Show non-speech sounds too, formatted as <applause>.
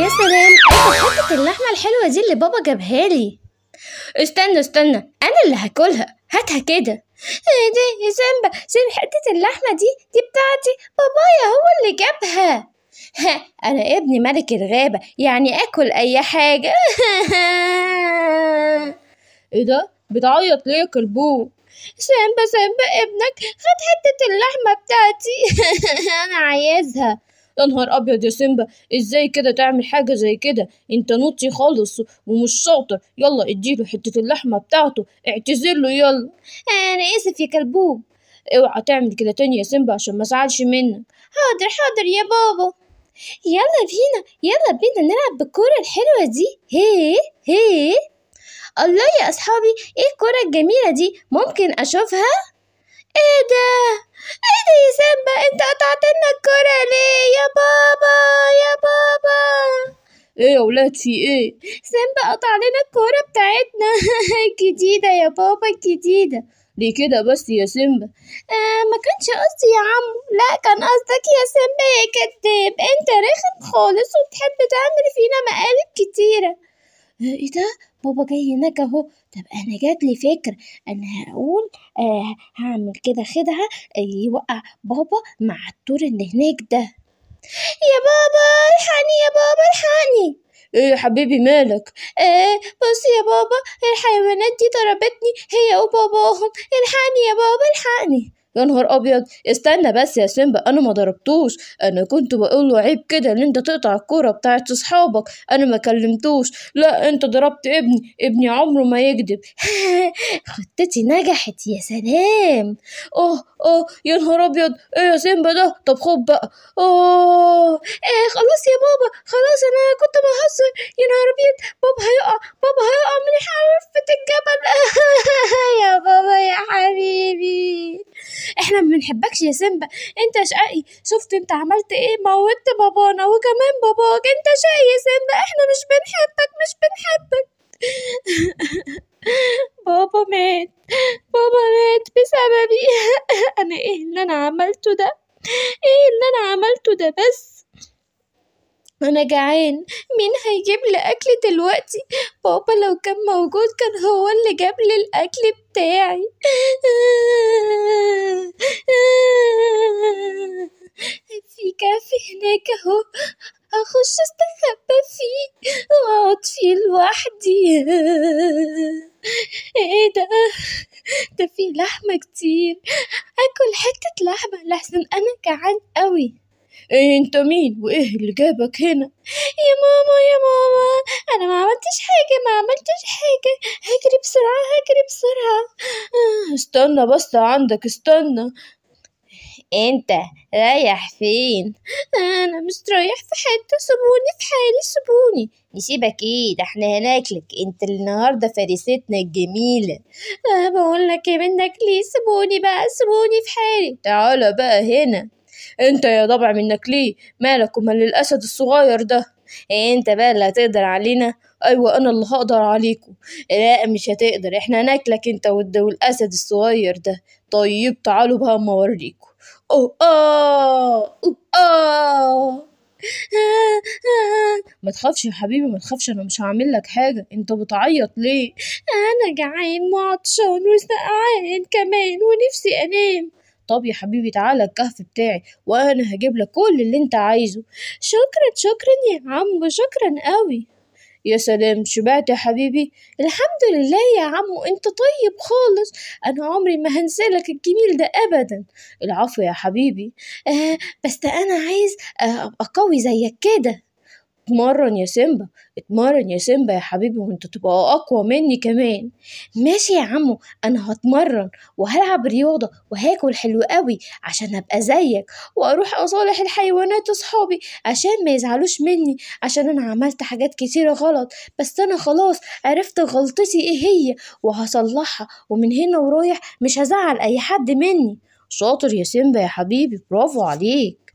يا سلام ايه حتة اللحمة الحلوة دي اللي بابا جابها لي استنى استنى انا اللي هاكلها هاتها كده ايه دي يا سيمبا سيب حتة اللحمة دي دي بتاعتي بابايا هو اللي جابها ها انا ابني ملك الغابة يعني اكل اي حاجة <laughs> ايه ده بتعيط ليه يا سيمبا سيمبا ابنك خد حتة اللحمة بتاعتي <laughs> أنا عايزها يا نهار ابيض يا سيمبا ازاي كده تعمل حاجه زي كده انت نطي خالص ومش شاطر يلا اديله حته اللحمه بتاعته اعتذر له يلا انا اسف يا كلبوب اوعى تعمل كده تاني يا سيمبا عشان ما ازعلش منك حاضر حاضر يا بابا يلا بينا يلا بينا نلعب بالكرة الحلوة دي هي هي الله يا أصحابي إيه الكورة الجميلة دي ممكن أشوفها؟ ايه ده ايه ده يا سامبا انت قطعت لنا الكرة ليه يا بابا يا بابا ايه يا ولاد في ايه سامبا قطع لنا الكرة بتاعتنا الجديدة <laughs> يا بابا الجديدة ليه كده بس يا سيمبا آه ما كانش قصدي يا عمو لا كان قصدك يا سيمبا يا كداب انت رخم خالص وبتحب تعمل فينا مقالب كتيره ايه ده بابا جاي هناك اهو طب انا جات لي فكر انا هقول آه هعمل كده خدعه آه، يوقع بابا مع الطور اللي هناك ده يا بابا الحقني يا بابا الحقني ايه يا حبيبي مالك ايه بص يا بابا الحيوانات دي ضربتني هي وباباهم الحقني يا بابا الحقني يا نهار ابيض استنى بس يا سيمبا انا ما ضربتوش انا كنت بقول له عيب كده ان انت تقطع الكوره بتاعت اصحابك انا ما كلمتوش لا انت ضربت ابني ابني عمره ما يكذب <laughs> خطتي نجحت يا سلام اه اه يا نهار ابيض ايه يا سيمبا ده طب خد بقى اه ايه خلاص يا بابا خلاص انا كنت بهزر يا نهار ابيض بابا هيقع بابا هيقع من حافه الجبل <laughs> يا بابا يا حبيبي احنا ما بنحبكش يا سيمبا انت شقي شفت انت عملت ايه موتت بابانا وكمان باباك انت شقي يا سيمبا احنا مش بنحبك مش بنحبك <laughs> بابا مات بابا مات بسببي <laughs> انا ايه اللي انا عملته ده ايه اللي انا عملته ده بس انا جعان مين هيجيب لي اكل دلوقتي بابا لو كان موجود كان هو اللي جاب لي الاكل بتاعي <laughs> لوحدي ايه ده ده في لحمة كتير اكل حتة لحمة لحسن انا جعان قوي ايه انت مين وايه اللي جابك هنا يا ماما يا ماما انا ما عملتش حاجة ما عملتش حاجة هجري بسرعة هجري بسرعة آه، استنى بس عندك استنى انت رايح فين انا مش رايح في حتة سيبوني في حالي سيبوني نسيبك ايه ده احنا هناكلك انت النهاردة فريستنا الجميلة أه بقول لك يا إيه، منك ليه سيبوني بقى سيبوني في حالي تعالى بقى هنا انت يا ضبع منك ليه مالك ومال الاسد الصغير ده انت بقى اللي هتقدر علينا ايوه انا اللي هقدر عليكم لا مش هتقدر احنا هناكلك انت والاسد الصغير ده طيب تعالوا بقى اما اوريكم أوه او أوه آه ما تخافش يا حبيبي ما تخافش انا مش هعمل لك حاجه انت بتعيط ليه انا جعان وعطشان وسقعان كمان ونفسي انام طب يا حبيبي تعالى الكهف بتاعي وانا هجيب لك كل اللي انت عايزه شكرا شكرا يا عم شكرا قوي يا سلام شبعت يا حبيبي الحمد لله يا عمو انت طيب خالص انا عمري ما هنسالك الجميل ده ابدا العفو يا حبيبي آه بس انا عايز آه ابقى قوي زيك كده اتمرن يا سيمبا اتمرن يا سيمبا يا حبيبي وانت تبقى اقوى مني كمان ماشي يا عمو انا هتمرن وهلعب رياضة وهاكل حلو قوي عشان ابقى زيك واروح اصالح الحيوانات اصحابي عشان ما يزعلوش مني عشان انا عملت حاجات كتيرة غلط بس انا خلاص عرفت غلطتي ايه هي وهصلحها ومن هنا ورايح مش هزعل اي حد مني شاطر يا سيمبا يا حبيبي برافو عليك